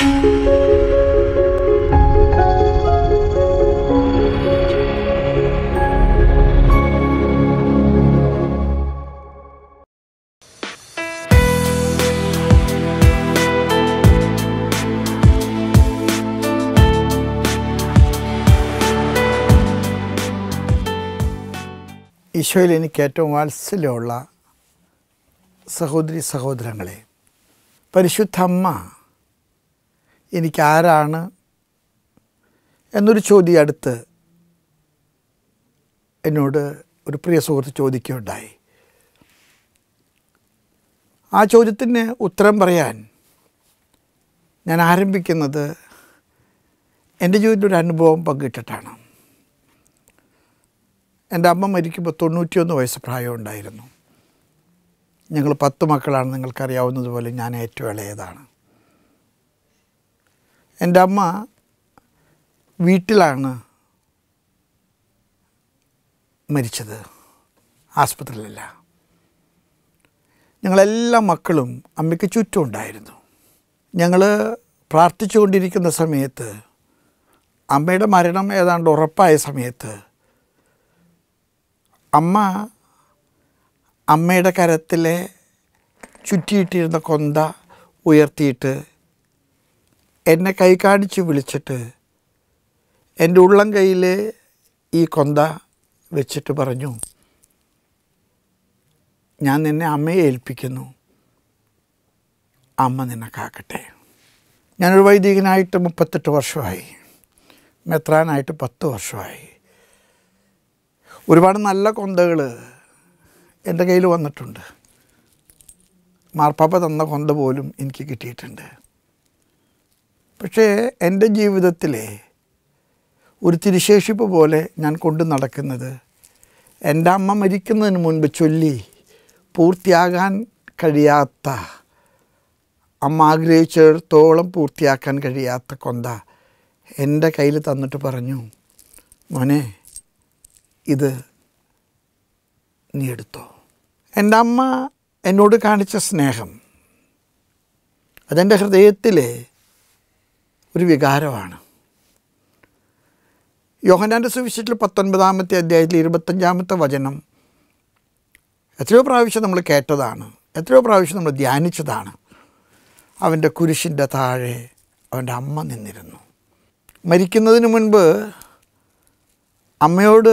ഈശോയിൽ എനിക്ക് ഏറ്റവും വാത്സല്യമുള്ള സഹോദരി സഹോദരങ്ങളെ പരിശുദ്ധ അമ്മ എനിക്കാരാണ് എന്നൊരു ചോദ്യം അടുത്ത് എന്നോട് ഒരു പ്രിയ സുഹൃത്ത് ചോദിക്കുകയുണ്ടായി ആ ചോദ്യത്തിന് ഉത്തരം പറയാൻ ഞാൻ ആരംഭിക്കുന്നത് എൻ്റെ ഒരു അനുഭവം പങ്കിട്ടിട്ടാണ് എൻ്റെ അമ്മ മരിക്കുമ്പോൾ തൊണ്ണൂറ്റിയൊന്ന് വയസ്സ് പ്രായം ഉണ്ടായിരുന്നു ഞങ്ങൾ പത്ത് മക്കളാണ് നിങ്ങൾക്കറിയാവുന്നതുപോലെ ഞാൻ ഏറ്റവും ഇളയതാണ് എൻ്റെ അമ്മ വീട്ടിലാണ് മരിച്ചത് ആസ്പത്രിയിലല്ല ഞങ്ങളെല്ലാ മക്കളും അമ്മയ്ക്ക് ചുറ്റും ഉണ്ടായിരുന്നു ഞങ്ങൾ പ്രാർത്ഥിച്ചുകൊണ്ടിരിക്കുന്ന സമയത്ത് അമ്മയുടെ മരണം ഏതാണ്ട് ഉറപ്പായ സമയത്ത് അമ്മ അമ്മയുടെ കരത്തിലെ ചുറ്റിയിട്ടിരുന്ന കൊന്ത ഉയർത്തിയിട്ട് എന്നെ കൈ കാണിച്ച് വിളിച്ചിട്ട് എൻ്റെ ഉള്ളം കയ്യിൽ ഈ കൊന്ത വെച്ചിട്ട് പറഞ്ഞു ഞാൻ നിന്നെ അമ്മയെ ഏൽപ്പിക്കുന്നു അമ്മ നിന്നെ കാക്കട്ടെ ഞാനൊരു വൈദികനായിട്ട് മുപ്പത്തെട്ട് വർഷമായി മെത്രാനായിട്ട് പത്ത് വർഷമായി ഒരുപാട് നല്ല കൊന്തകൾ എൻ്റെ കയ്യിൽ വന്നിട്ടുണ്ട് മാർപ്പാപ്പ തന്ന കൊന്ത പോലും എനിക്ക് കിട്ടിയിട്ടുണ്ട് പക്ഷേ എൻ്റെ ജീവിതത്തിലെ ഒരു തിരുശേഷിപ്പ് പോലെ ഞാൻ കൊണ്ടു നടക്കുന്നത് എൻ്റെ അമ്മ മരിക്കുന്നതിന് മുൻപ് ചൊല്ലി പൂർത്തിയാകാൻ കഴിയാത്ത അമ്മ ആഗ്രഹിച്ചിടത്തോളം പൂർത്തിയാക്കാൻ കഴിയാത്ത കൊന്ത എൻ്റെ കയ്യിൽ തന്നിട്ട് പറഞ്ഞു മോനെ ഇത് നീ എടുത്തോ എൻ്റെ അമ്മ എന്നോട് കാണിച്ച സ്നേഹം അതെൻ്റെ ഹൃദയത്തിലെ ഒരു വികാരമാണ് യോഹനാൻ്റെ സുവിശേഷത്തിൽ പത്തൊൻപതാമത്തെ അധ്യായത്തിൽ ഇരുപത്തഞ്ചാമത്തെ വചനം എത്രയോ പ്രാവശ്യം നമ്മൾ കേട്ടതാണ് എത്രയോ പ്രാവശ്യം നമ്മൾ ധ്യാനിച്ചതാണ് അവൻ്റെ കുരിശിൻ്റെ താഴെ അവൻ്റെ അമ്മ നിന്നിരുന്നു മരിക്കുന്നതിന് മുൻപ് അമ്മയോട്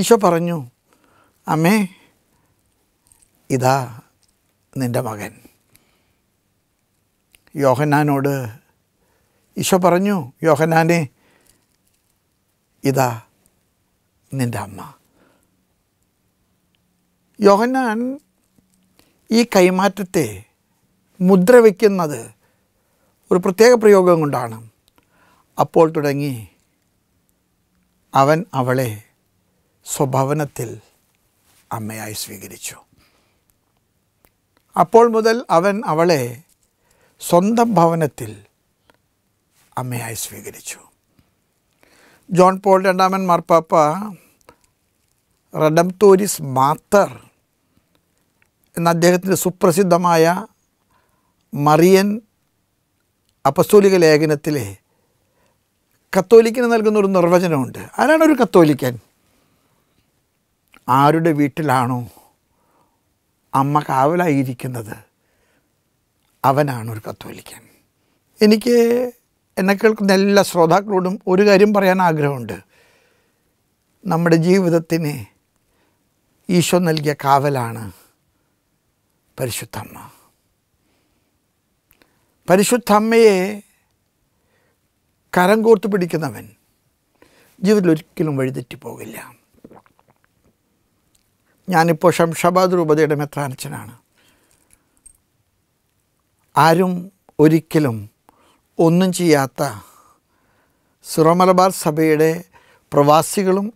ഈശോ പറഞ്ഞു അമ്മേ ഇതാ നിൻ്റെ മകൻ യോഹന്നാനോട് ഈശോ പറഞ്ഞു യോഹനാനെ ഇതാ നിൻ്റെ അമ്മ യോഹനാൻ ഈ കൈമാറ്റത്തെ മുദ്ര വയ്ക്കുന്നത് ഒരു പ്രത്യേക പ്രയോഗം കൊണ്ടാണ് അപ്പോൾ തുടങ്ങി അവൻ അവളെ സ്വഭവനത്തിൽ അമ്മയായി സ്വീകരിച്ചു അപ്പോൾ മുതൽ അവൻ അവളെ സ്വന്തം ഭവനത്തിൽ അമ്മയായി സ്വീകരിച്ചു ജോൺ പോൾ രണ്ടാമൻ മാർപ്പാപ്പ റഡംതോരിസ് മാത്തർ എന്ന അദ്ദേഹത്തിൻ്റെ സുപ്രസിദ്ധമായ മറിയൻ അപസ്തോലിക ലേഖനത്തിലെ കത്തോലിക്കന് നൽകുന്ന ഒരു നിർവചനമുണ്ട് ആരാണ് ഒരു കത്തോലിക്കൻ ആരുടെ വീട്ടിലാണോ അമ്മ കാവലായിരിക്കുന്നത് അവനാണ് ഒരു കത്തോലിക്കൻ എനിക്ക് എന്നെ കേൾക്കുന്ന എല്ലാ ശ്രോതാക്കളോടും ഒരു കാര്യം പറയാൻ ആഗ്രഹമുണ്ട് നമ്മുടെ ജീവിതത്തിന് ഈശോ നൽകിയ കാവലാണ് പരിശുദ്ധമ്മ പരിശുദ്ധമ്മയെ കരം കോർത്ത് പിടിക്കുന്നവൻ ജീവിതത്തിൽ ഒരിക്കലും വഴിതെറ്റി പോകില്ല ഞാനിപ്പോൾ ശംഷബാദ് രൂപതയുടെ മെത്രാനച്ചനാണ് ആരും ഒരിക്കലും ഒന്നും ചെയ്യാത്ത സിറോ സഭയുടെ പ്രവാസികളും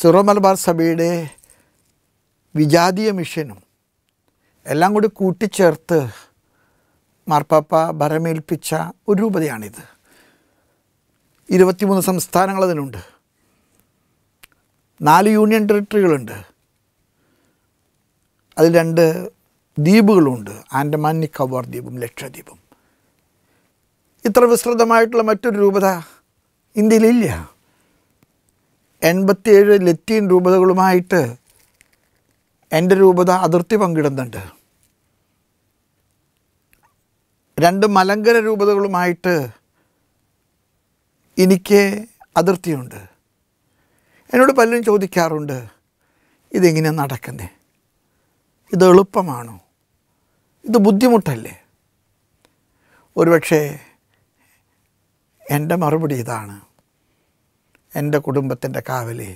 സിറോ സഭയുടെ വിജാതീയ മിഷനും എല്ലാം കൂടി കൂട്ടിച്ചേർത്ത് മാർപ്പാപ്പ ഭരമേൽപ്പിച്ച ഒരു രൂപതയാണിത് ഇരുപത്തിമൂന്ന് സംസ്ഥാനങ്ങൾ അതിനുണ്ട് നാല് യൂണിയൻ ടെറിട്ടറികളുണ്ട് അതിൽ രണ്ട് ദ്വീപുകളുണ്ട് ആൻഡമാൻ നിക്കോബാർ ദ്വീപും ലക്ഷദ്വീപും ഇത്ര വിസ്തൃതമായിട്ടുള്ള മറ്റൊരു രൂപത ഇന്ത്യയിലില്ല എൺപത്തിയേഴ് ലത്തീൻ രൂപതകളുമായിട്ട് എൻ്റെ രൂപത അതിർത്തി പങ്കിടുന്നുണ്ട് രണ്ട് മലങ്കര രൂപതകളുമായിട്ട് എനിക്ക് അതിർത്തിയുണ്ട് എന്നോട് പലരും ചോദിക്കാറുണ്ട് ഇതെങ്ങനെ നടക്കുന്നേ ഇത് എളുപ്പമാണോ ഇത് ബുദ്ധിമുട്ടല്ലേ ഒരുപക്ഷേ എൻ്റെ മറുപടി ഇതാണ് എൻ്റെ കുടുംബത്തിൻ്റെ പരിശുദ്ധ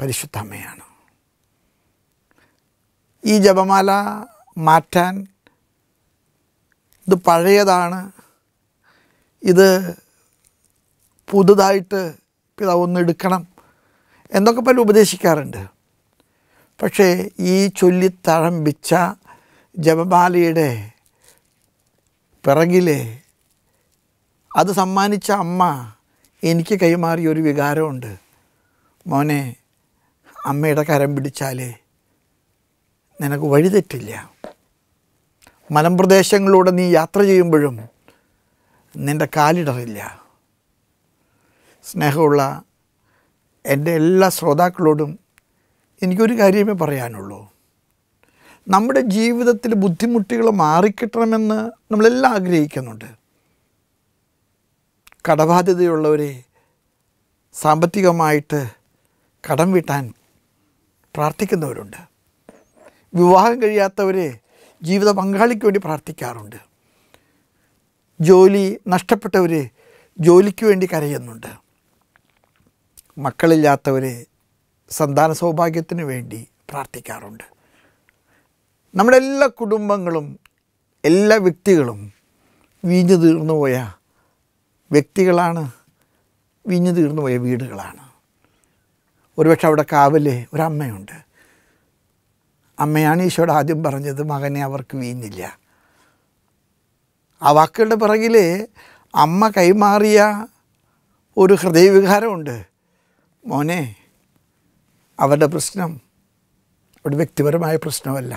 പരിശുദ്ധമ്മയാണ് ഈ ജപമാല മാറ്റാൻ ഇത് പഴയതാണ് ഇത് പുതുതായിട്ട് ഒന്ന് എടുക്കണം എന്നൊക്കെ പല ഉപദേശിക്കാറുണ്ട് പക്ഷേ ഈ ചൊല്ലി തഴമ്പിച്ച ജപമാലയുടെ പിറകിലെ അത് സമ്മാനിച്ച അമ്മ എനിക്ക് കൈമാറിയ ഒരു വികാരമുണ്ട് മോനെ അമ്മയുടെ കരം പിടിച്ചാലേ നിനക്ക് വഴിതെറ്റില്ല മലമ്പ്രദേശങ്ങളിലൂടെ നീ യാത്ര ചെയ്യുമ്പോഴും നിൻ്റെ കാലിടറില്ല സ്നേഹമുള്ള എൻ്റെ എല്ലാ ശ്രോതാക്കളോടും എനിക്കൊരു കാര്യമേ പറയാനുള്ളൂ നമ്മുടെ ജീവിതത്തിൽ ബുദ്ധിമുട്ടുകൾ മാറിക്കിട്ടണമെന്ന് നമ്മളെല്ലാം ആഗ്രഹിക്കുന്നുണ്ട് കടബാധ്യതയുള്ളവരെ സാമ്പത്തികമായിട്ട് കടം വീട്ടാൻ പ്രാർത്ഥിക്കുന്നവരുണ്ട് വിവാഹം കഴിയാത്തവരെ ജീവിത പങ്കാളിക്ക് വേണ്ടി പ്രാർത്ഥിക്കാറുണ്ട് ജോലി നഷ്ടപ്പെട്ടവർ ജോലിക്ക് വേണ്ടി കരയുന്നുണ്ട് മക്കളില്ലാത്തവരെ സന്താന സൗഭാഗ്യത്തിന് വേണ്ടി പ്രാർത്ഥിക്കാറുണ്ട് നമ്മുടെ എല്ലാ കുടുംബങ്ങളും എല്ലാ വ്യക്തികളും വീഞ്ഞു തീർന്നുപോയ വ്യക്തികളാണ് വിഞ്ഞു തീർന്നു പോയ വീടുകളാണ് ഒരുപക്ഷെ അവിടെ കാവലേ ഒരമ്മയുണ്ട് അമ്മയാണ് ഈശോയുടെ ആദ്യം പറഞ്ഞത് മകനെ അവർക്ക് വീഞ്ഞില്ല ആ വാക്കുകളുടെ പിറകിൽ അമ്മ കൈമാറിയ ഒരു ഹൃദയവികാരമുണ്ട് മോനെ അവരുടെ പ്രശ്നം ഒരു വ്യക്തിപരമായ പ്രശ്നമല്ല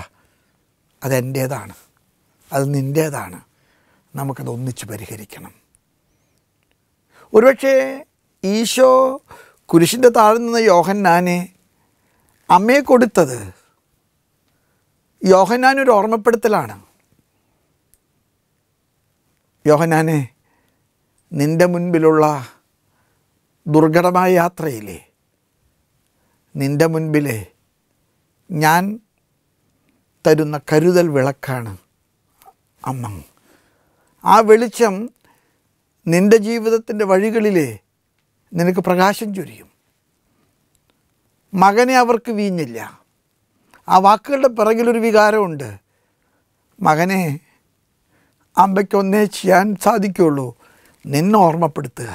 അതെൻ്റേതാണ് അത് നിൻ്റേതാണ് നമുക്കത് ഒന്നിച്ച് പരിഹരിക്കണം ഒരുപക്ഷേ ഈശോ കുരിശിൻ്റെ താഴെ നിന്ന് യോഹന്നാനെ അമ്മയെ കൊടുത്തത് ഒരു ഓർമ്മപ്പെടുത്തലാണ് യോഹന്നാനെ നിൻ്റെ മുൻപിലുള്ള ദുർഘടമായ യാത്രയിലെ നിൻ്റെ മുൻപിലെ ഞാൻ തരുന്ന കരുതൽ വിളക്കാണ് അമ്മ ആ വെളിച്ചം നിൻ്റെ ജീവിതത്തിൻ്റെ വഴികളിലെ നിനക്ക് പ്രകാശം ചൊരിയും മകനെ അവർക്ക് വീഞ്ഞില്ല ആ വാക്കുകളുടെ പിറകിലൊരു വികാരമുണ്ട് മകനെ അമ്മയ്ക്കൊന്നേ ചെയ്യാൻ സാധിക്കുള്ളൂ നിന്നെ ഓർമ്മപ്പെടുത്തുക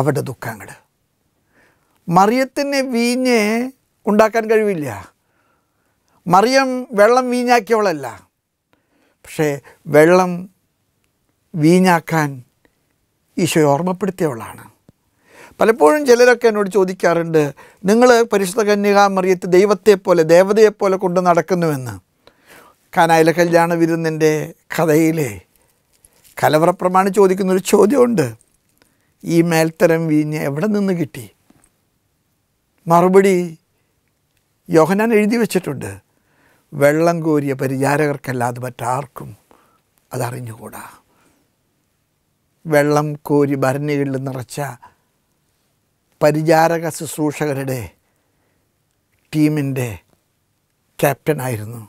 അവരുടെ ദുഃഖങ്ങൾ മറിയത്തിന് വീഞ്ഞ് ഉണ്ടാക്കാൻ കഴിവില്ല മറിയം വെള്ളം വീഞ്ഞാക്കിയവളല്ല പക്ഷേ വെള്ളം വീഞ്ഞാക്കാൻ ഈശോ ഓർമ്മപ്പെടുത്തിയവളാണ് പലപ്പോഴും ചിലരൊക്കെ എന്നോട് ചോദിക്കാറുണ്ട് നിങ്ങൾ പരിശുദ്ധ കന്യകാമറിയത്ത് ദൈവത്തെപ്പോലെ ദേവതയെപ്പോലെ കൊണ്ട് നടക്കുന്നുവെന്ന് കാനായില കല്യാണ വിരുന്നിൻ്റെ കഥയിലെ കലവറപ്രമാണി ചോദിക്കുന്നൊരു ചോദ്യമുണ്ട് ഈ മേൽത്തരം വീഞ്ഞ് എവിടെ നിന്ന് കിട്ടി മറുപടി യോഹനാൻ എഴുതി വച്ചിട്ടുണ്ട് വെള്ളം കോരിയ പരിചാരകർക്കല്ലാതെ മറ്റാർക്കും അതറിഞ്ഞുകൂടാ വെള്ളം കോരി ഭരണികളിൽ നിറച്ച പരിചാരക ശുശ്രൂഷകരുടെ ടീമിൻ്റെ ക്യാപ്റ്റനായിരുന്നു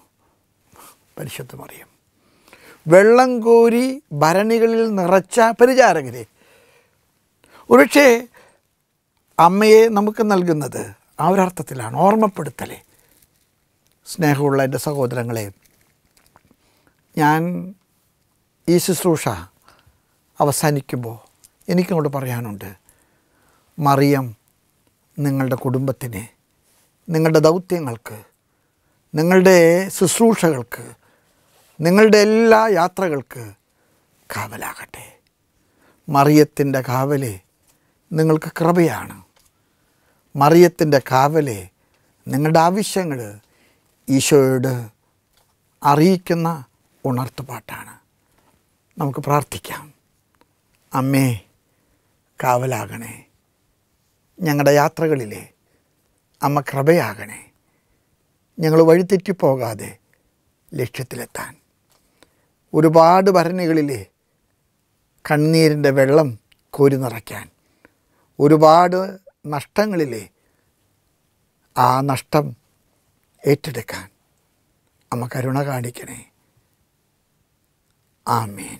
പരിശുദ്ധ മറിയം വെള്ളം കോരി ഭരണികളിൽ നിറച്ച പരിചാരകരെ ഒരുപക്ഷേ അമ്മയെ നമുക്ക് നൽകുന്നത് ആ ഒരർത്ഥത്തിലാണ് ഓർമ്മപ്പെടുത്തലേ സ്നേഹമുള്ള എൻ്റെ സഹോദരങ്ങളെ ഞാൻ ഈ ശുശ്രൂഷ അവസാനിക്കുമ്പോൾ എനിക്കങ്ങോട്ട് പറയാനുണ്ട് മറിയം നിങ്ങളുടെ കുടുംബത്തിന് നിങ്ങളുടെ ദൗത്യങ്ങൾക്ക് നിങ്ങളുടെ ശുശ്രൂഷകൾക്ക് നിങ്ങളുടെ എല്ലാ യാത്രകൾക്ക് കാവലാകട്ടെ മറിയത്തിൻ്റെ കാവല് നിങ്ങൾക്ക് കൃപയാണ് മറിയത്തിൻ്റെ കാവല് നിങ്ങളുടെ ആവശ്യങ്ങൾ ഈശോയോട് അറിയിക്കുന്ന ഉണർത്തുപാട്ടാണ് നമുക്ക് പ്രാർത്ഥിക്കാം അമ്മേ കാവലാകണേ ഞങ്ങളുടെ യാത്രകളിലെ അമ്മ കൃപയാകണേ ഞങ്ങൾ വഴിതെറ്റിപ്പോകാതെ ലക്ഷ്യത്തിലെത്താൻ ഒരുപാട് ഭരണികളിൽ കണ്ണീരിൻ്റെ വെള്ളം കോരി നിറയ്ക്കാൻ ഒരുപാട് നഷ്ടങ്ങളിൽ ആ നഷ്ടം ഏറ്റെടുക്കാൻ അമ്മ കരുണ കാണിക്കണേ ആമേൻ